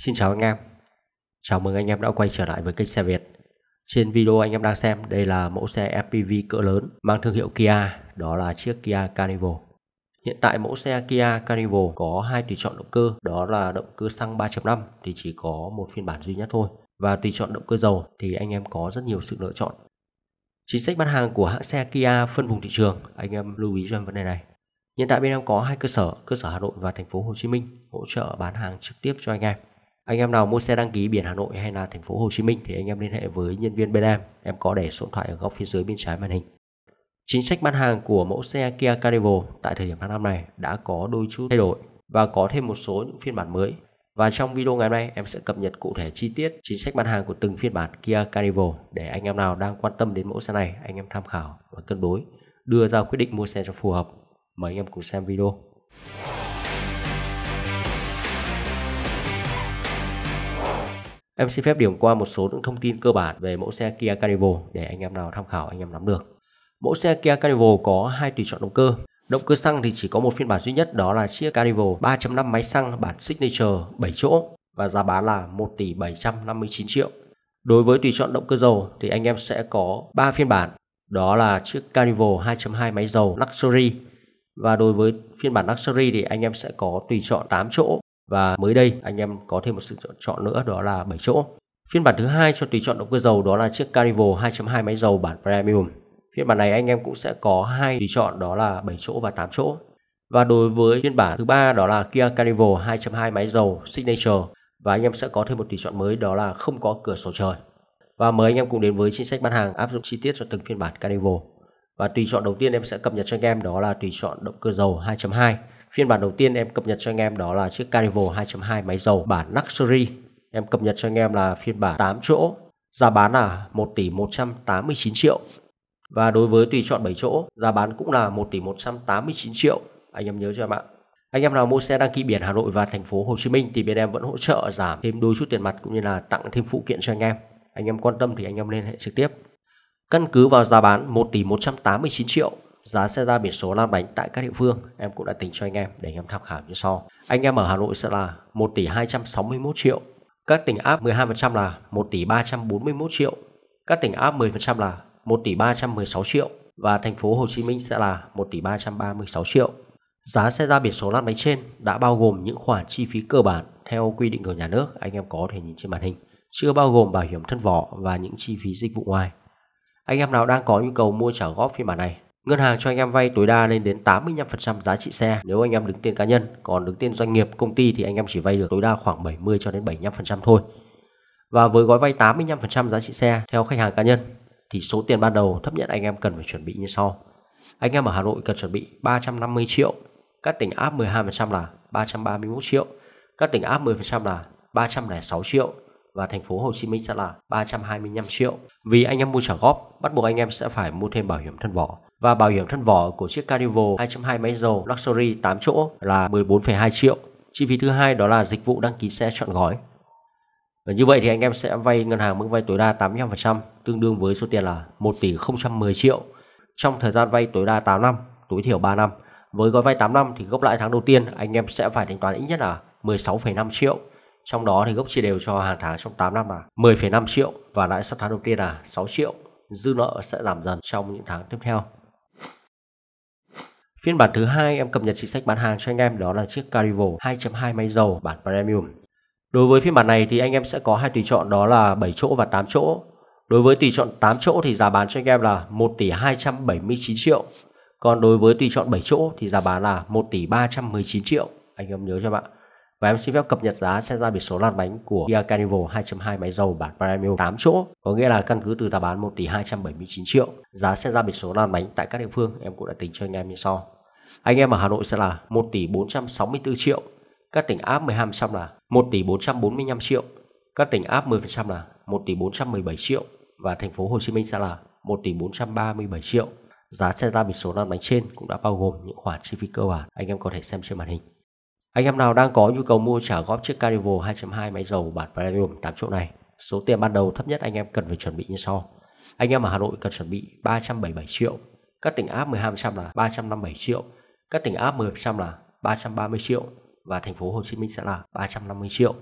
Xin chào anh em Chào mừng anh em đã quay trở lại với kênh xe Việt Trên video anh em đang xem đây là mẫu xe MPV cỡ lớn mang thương hiệu Kia đó là chiếc Kia Carnival Hiện tại mẫu xe Kia Carnival có hai tùy chọn động cơ đó là động cơ xăng 3.5 thì chỉ có một phiên bản duy nhất thôi và tùy chọn động cơ dầu thì anh em có rất nhiều sự lựa chọn Chính sách bán hàng của hãng xe Kia phân vùng thị trường anh em lưu ý cho em vấn đề này Hiện tại bên em có hai cơ sở, cơ sở Hà Nội và thành phố Hồ Chí Minh hỗ trợ bán hàng trực tiếp cho anh em anh em nào mua xe đăng ký biển Hà Nội hay là thành phố Hồ Chí Minh thì anh em liên hệ với nhân viên bên em em có để số điện thoại ở góc phía dưới bên trái màn hình chính sách bán hàng của mẫu xe Kia Carnival tại thời điểm tháng năm này đã có đôi chút thay đổi và có thêm một số những phiên bản mới và trong video ngày hôm nay em sẽ cập nhật cụ thể chi tiết chính sách bán hàng của từng phiên bản Kia Carnival để anh em nào đang quan tâm đến mẫu xe này anh em tham khảo và cân đối đưa ra quyết định mua xe cho phù hợp mời anh em cùng xem video Em xin phép điểm qua một số những thông tin cơ bản về mẫu xe Kia Carnival để anh em nào tham khảo anh em nắm được. Mẫu xe Kia Carnival có hai tùy chọn động cơ. Động cơ xăng thì chỉ có một phiên bản duy nhất đó là chiếc Carnival 3.5 máy xăng bản Signature 7 chỗ và giá bán là 1 tỷ 759 triệu. Đối với tùy chọn động cơ dầu thì anh em sẽ có 3 phiên bản đó là chiếc Carnival 2.2 máy dầu Luxury và đối với phiên bản Luxury thì anh em sẽ có tùy chọn 8 chỗ và mới đây anh em có thêm một sự chọn, chọn nữa đó là 7 chỗ. Phiên bản thứ hai cho tùy chọn động cơ dầu đó là chiếc Carnival 2.2 máy dầu bản Premium. Phiên bản này anh em cũng sẽ có hai tùy chọn đó là 7 chỗ và 8 chỗ. Và đối với phiên bản thứ ba đó là Kia Carnival 2.2 máy dầu Signature và anh em sẽ có thêm một tùy chọn mới đó là không có cửa sổ trời. Và mời anh em cùng đến với chính sách bán hàng áp dụng chi tiết cho từng phiên bản Carnival. Và tùy chọn đầu tiên em sẽ cập nhật cho anh em đó là tùy chọn động cơ dầu 2.2 Phiên bản đầu tiên em cập nhật cho anh em đó là chiếc Carnival 2.2 máy dầu bản Luxury. Em cập nhật cho anh em là phiên bản 8 chỗ, giá bán là 1 tỷ 189 triệu. Và đối với tùy chọn 7 chỗ, giá bán cũng là 1 tỷ 189 triệu. Anh em nhớ cho em ạ. Anh em nào mua xe đăng ký biển Hà Nội và thành phố Hồ Chí Minh thì bên em vẫn hỗ trợ giảm thêm đôi chút tiền mặt cũng như là tặng thêm phụ kiện cho anh em. Anh em quan tâm thì anh em liên hệ trực tiếp. Căn cứ vào giá bán 1 tỷ 189 triệu giá xe ra biển số lăn bánh tại các địa phương em cũng đã tính cho anh em để anh em tham khảo như sau. Anh em ở Hà Nội sẽ là 1 tỷ 261 triệu. Các tỉnh áp 12% là 1 tỷ 341 triệu. Các tỉnh áp 10% là 1 tỷ 316 triệu và thành phố Hồ Chí Minh sẽ là 1 tỷ 336 triệu. Giá xe ra biển số lăn bánh trên đã bao gồm những khoản chi phí cơ bản theo quy định của nhà nước anh em có thể nhìn trên màn hình, chưa bao gồm bảo hiểm thân vỏ và những chi phí dịch vụ ngoài. Anh em nào đang có nhu cầu mua trả góp phiên bản này Ngân hàng cho anh em vay tối đa lên đến 85% giá trị xe nếu anh em đứng tên cá nhân, còn đứng tên doanh nghiệp, công ty thì anh em chỉ vay được tối đa khoảng 70 cho đến 75% thôi. Và với gói vay 85% giá trị xe theo khách hàng cá nhân thì số tiền ban đầu thấp nhất anh em cần phải chuẩn bị như sau. Anh em ở Hà Nội cần chuẩn bị 350 triệu, các tỉnh áp 12% là 331 triệu, các tỉnh áp 10% là 306 triệu và thành phố Hồ Chí Minh sẽ là 325 triệu. Vì anh em mua trả góp, bắt buộc anh em sẽ phải mua thêm bảo hiểm thân vỏ và bảo hiểm thân vỏ của chiếc Carnival 2.2 máy dầu Luxury 8 chỗ là 14,2 triệu. Chi phí thứ hai đó là dịch vụ đăng ký xe chọn gói. Và như vậy thì anh em sẽ vay ngân hàng mức vay tối đa 85%, tương đương với số tiền là 1 tỷ 010 triệu. Trong thời gian vay tối đa 8 năm, tối thiểu 3 năm. Với gói vay 8 năm thì gốc lãi tháng đầu tiên anh em sẽ phải thanh toán ít nhất là 16,5 triệu. Trong đó thì gốc chia đều cho hàng tháng trong 8 năm là 10,5 triệu và lãi suất tháng đầu tiên là 6 triệu. Dư nợ sẽ giảm dần trong những tháng tiếp theo. Phiên bản thứ hai em cập nhật chính sách bán hàng cho anh em đó là chiếc Carivo 2.2 máy dầu bản Premium. Đối với phiên bản này thì anh em sẽ có hai tùy chọn đó là 7 chỗ và 8 chỗ. Đối với tùy chọn 8 chỗ thì giá bán cho anh em là 1 tỷ 279 triệu. Còn đối với tùy chọn 7 chỗ thì giá bán là 1 tỷ 319 triệu. Anh em nhớ cho bạn và em xin phép cập nhật giá sẽ ra biển số lăn bánh của Kia Carnival 2.2 máy dầu bản Premium 8 chỗ, có nghĩa là căn cứ từ giá bán 1 tỷ 279 triệu. Giá sẽ ra biển số lăn bánh tại các địa phương em cũng đã tính cho anh em như sau. Anh em ở Hà Nội sẽ là 1 tỷ 464 triệu, các tỉnh áp 12% là 1 tỷ 445 triệu, các tỉnh áp 10% là 1 tỷ 417 triệu và thành phố Hồ Chí Minh sẽ là 1 tỷ 437 triệu. Giá xe ra biển số lăn bánh trên cũng đã bao gồm những khoản chi phí cơ bản anh em có thể xem trên màn hình. Anh em nào đang có nhu cầu mua trả góp chiếc Carnival 2.2 máy dầu bản Premium 8 chỗ này, số tiền ban đầu thấp nhất anh em cần phải chuẩn bị như sau. Anh em ở Hà Nội cần chuẩn bị 377 triệu, các tỉnh áp 12% là 357 triệu, các tỉnh áp 10% là 330 triệu và thành phố Hồ Chí Minh sẽ là 350 triệu.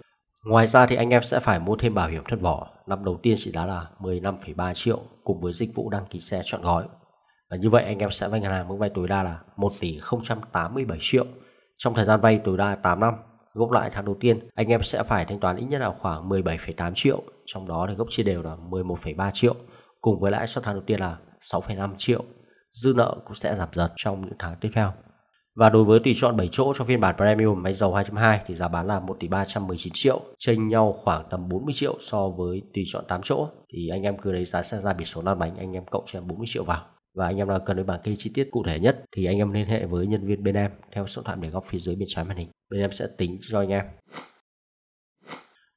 Ngoài ra thì anh em sẽ phải mua thêm bảo hiểm thất vỏ, năm đầu tiên chỉ giá là 15,3 triệu cùng với dịch vụ đăng ký xe chọn gói. Và như vậy anh em sẽ vay ngân hàng mức vay tối đa là 1 tỷ 087 triệu trong thời gian vay tối đa 8 năm, gốc lại tháng đầu tiên anh em sẽ phải thanh toán ít nhất là khoảng 17,8 triệu, trong đó thì gốc chia đều là 11,3 triệu, cùng với lãi suất tháng đầu tiên là 6,5 triệu. Dư nợ cũng sẽ giảm dần trong những tháng tiếp theo. Và đối với tùy chọn 7 chỗ cho phiên bản Premium máy dầu 2.2 thì giá bán là 1 tỷ 319 triệu, chênh nhau khoảng tầm 40 triệu so với tùy chọn 8 chỗ. Thì anh em cứ lấy giá xe ra biển số lăn bánh anh em cộng cho em 40 triệu vào và anh em nào cần được bảng kê chi tiết cụ thể nhất thì anh em liên hệ với nhân viên bên em theo số điện thoại để góc phía dưới bên trái màn hình bên em sẽ tính cho anh em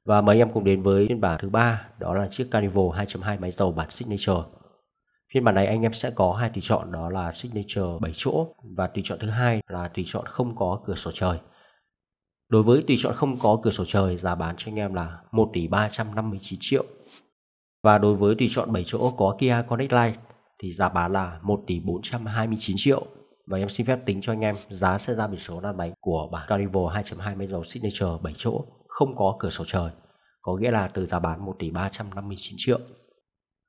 và mời anh em cùng đến với phiên bản thứ ba đó là chiếc Carnival 2.2 máy dầu bản Signature phiên bản này anh em sẽ có hai tùy chọn đó là Signature 7 chỗ và tùy chọn thứ hai là tùy chọn không có cửa sổ trời Đối với tùy chọn không có cửa sổ trời giá bán cho anh em là 1 tỷ 359 triệu. Và đối với tùy chọn 7 chỗ có Kia Connect Line thì giá bán là 1 tỷ 429 triệu và em xin phép tính cho anh em giá sẽ ra biển số lăn bánh của bản Carnival 2.2 Major Signature 7 chỗ không có cửa sổ trời có nghĩa là từ giá bán 1 tỷ 359 triệu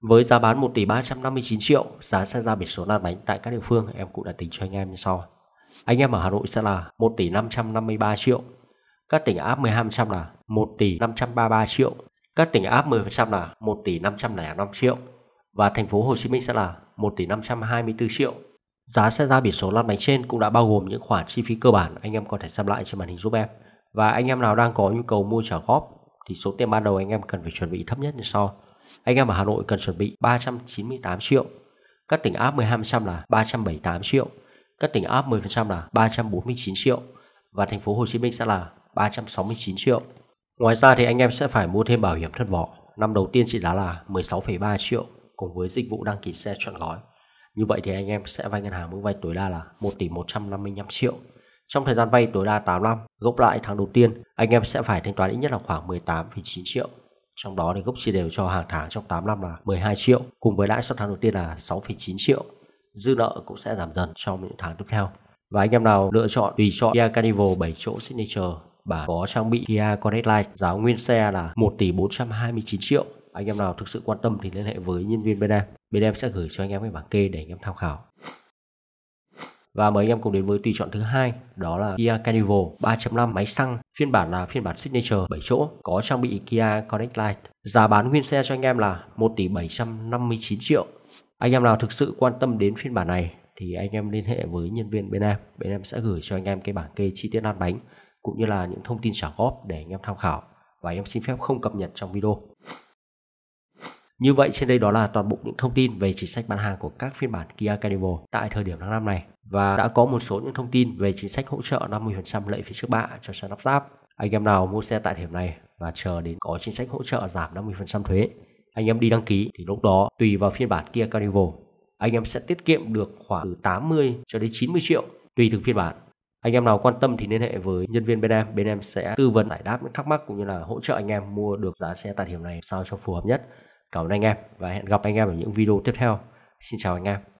với giá bán 1 tỷ 359 triệu giá sẽ ra biển số lăn bánh tại các địa phương em cũng đã tính cho anh em như sau anh em ở Hà Nội sẽ là 1 tỷ 553 triệu các tỉnh áp 12% là 1 tỷ 533 triệu các tỉnh áp 10% là 1 tỷ 505 triệu và thành phố Hồ Chí Minh sẽ là 1 tỷ 524 triệu. Giá xe ra biển số lăn bánh trên cũng đã bao gồm những khoản chi phí cơ bản anh em có thể xem lại trên màn hình giúp em. Và anh em nào đang có nhu cầu mua trả góp thì số tiền ban đầu anh em cần phải chuẩn bị thấp nhất như sau. Anh em ở Hà Nội cần chuẩn bị 398 triệu, các tỉnh áp 12% là 378 triệu, các tỉnh áp 10% là 349 triệu và thành phố Hồ Chí Minh sẽ là 369 triệu. Ngoài ra thì anh em sẽ phải mua thêm bảo hiểm thân vỏ, năm đầu tiên trị giá là 16,3 triệu cùng với dịch vụ đăng ký xe chọn gói. Như vậy thì anh em sẽ vay ngân hàng mức vay tối đa là 1 tỷ 155 triệu. Trong thời gian vay tối đa 8 năm, gốc lãi tháng đầu tiên, anh em sẽ phải thanh toán ít nhất là khoảng 18,9 triệu. Trong đó thì gốc chia đều cho hàng tháng trong 8 năm là 12 triệu, cùng với lãi sau tháng đầu tiên là 6,9 triệu. Dư nợ cũng sẽ giảm dần trong những tháng tiếp theo. Và anh em nào lựa chọn tùy chọn Kia Carnival 7 chỗ Signature và có trang bị Kia Connect Line giá nguyên xe là 1 tỷ 429 triệu anh em nào thực sự quan tâm thì liên hệ với nhân viên bên em bên em sẽ gửi cho anh em cái bảng kê để anh em tham khảo và mời anh em cùng đến với tùy chọn thứ hai đó là Kia Carnival 3.5 máy xăng phiên bản là phiên bản signature 7 chỗ có trang bị Kia Connect light giá bán nguyên xe cho anh em là 1 tỷ 759 triệu anh em nào thực sự quan tâm đến phiên bản này thì anh em liên hệ với nhân viên bên em bên em sẽ gửi cho anh em cái bảng kê chi tiết lăn bánh cũng như là những thông tin trả góp để anh em tham khảo và em xin phép không cập nhật trong video như vậy trên đây đó là toàn bộ những thông tin về chính sách bán hàng của các phiên bản Kia Carnival tại thời điểm tháng 5 này và đã có một số những thông tin về chính sách hỗ trợ 50% lệ phí trước bạ cho xe lắp ráp. Anh em nào mua xe tại điểm này và chờ đến có chính sách hỗ trợ giảm 50% thuế, anh em đi đăng ký thì lúc đó tùy vào phiên bản Kia Carnival, anh em sẽ tiết kiệm được khoảng từ 80 cho đến 90 triệu tùy từng phiên bản. Anh em nào quan tâm thì liên hệ với nhân viên bên em, bên em sẽ tư vấn giải đáp những thắc mắc cũng như là hỗ trợ anh em mua được giá xe tại điểm này sao cho phù hợp nhất. Cảm ơn anh em và hẹn gặp anh em ở những video tiếp theo. Xin chào anh em.